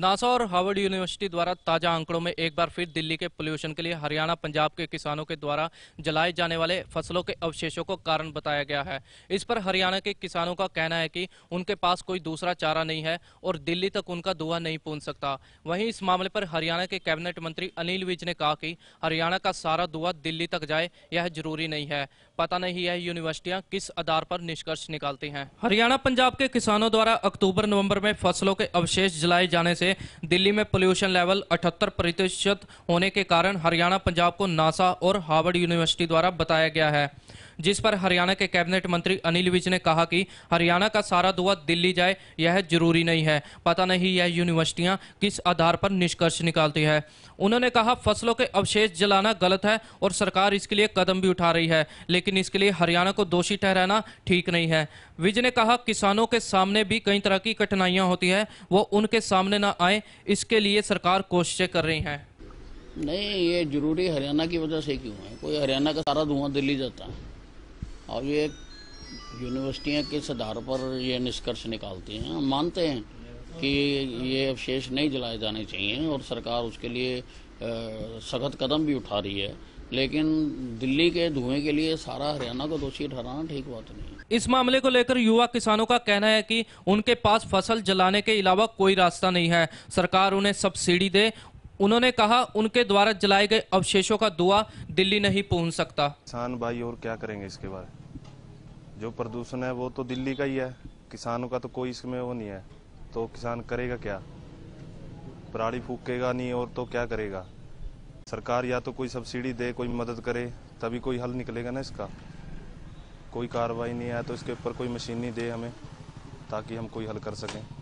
NASA और Harvard university द्वारा ताजा आंकड़ों में एक बार फिर दिल्ली के पोल्यूशन के लिए हरियाणा पंजाब के किसानों के द्वारा जलाए जाने वाले फसलों के अवशेषों को कारण बताया गया है इस पर हरियाणा के किसानों का कहना है कि उनके पास कोई दूसरा चारा नहीं है और दिल्ली तक उनका दुआ नहीं पहुंच सकता वहीं इस मामले पर हरियाणा के कैबिनेट मंत्री अनिल विज ने कहा कि हरियाणा का सारा दुआ दिल्ली तक जाए यह जरूरी नहीं है पता नहीं यह यूनिवर्सिटियां किस आधार पर निष्कर्ष निकालती हैं हरियाणा पंजाब के किसानों द्वारा अक्टूबर नवंबर में फसलों के अवशेष जलाए जाने से दिल्ली में पोल्यूशन लेवल अठहत्तर प्रतिशत होने के कारण हरियाणा पंजाब को नासा और हार्वर्ड यूनिवर्सिटी द्वारा बताया गया है जिस पर हरियाणा के कैबिनेट मंत्री अनिल विज ने कहा कि हरियाणा का सारा दुआ दिल्ली जाए यह जरूरी नहीं है पता नहीं यह यूनिवर्सिटियां किस आधार पर निष्कर्ष निकालती है उन्होंने कहा फसलों के अवशेष जलाना गलत है और सरकार इसके लिए कदम भी उठा रही है लेकिन इसके लिए हरियाणा को दोषी ठहराना ठीक नहीं है विज ने कहा किसानों के सामने भी कई तरह की कठिनाइयां होती है वो उनके सामने ना आए इसके लिए सरकार कोशिशें कर रही है नहीं ये जरूरी हरियाणा की वजह से क्यों है कोई हरियाणा का सारा धुआं दिल्ली जाता है और ये यूनिवर्सिटियाँ किस आधार पर ये निष्कर्ष निकालती हैं हम मानते हैं कि ये अवशेष नहीं जलाए जाने चाहिए और सरकार उसके लिए सख्त कदम भी उठा रही है लेकिन दिल्ली के धुएं के लिए सारा हरियाणा को दोषी ठहराना ठीक बात नहीं इस मामले को लेकर युवा किसानों का कहना है कि उनके पास फसल जलाने के अलावा कोई रास्ता नहीं है सरकार उन्हें सब्सिडी दे उन्होंने कहा उनके द्वारा जलाए गए अवशेषों का दुआ दिल्ली नहीं पहुंच सकता किसान भाई और क्या करेंगे इसके बारे में जो प्रदूषण है वो तो दिल्ली का ही है किसानों का तो कोई इसमें वो नहीं है तो किसान करेगा क्या पराली फूकेगा नहीं और तो क्या करेगा सरकार या तो कोई सब्सिडी दे कोई मदद करे तभी कोई हल निकलेगा ना इसका कोई कार्रवाई नहीं है तो इसके ऊपर कोई मशीन नहीं दे हमें ताकि हम कोई हल कर सकें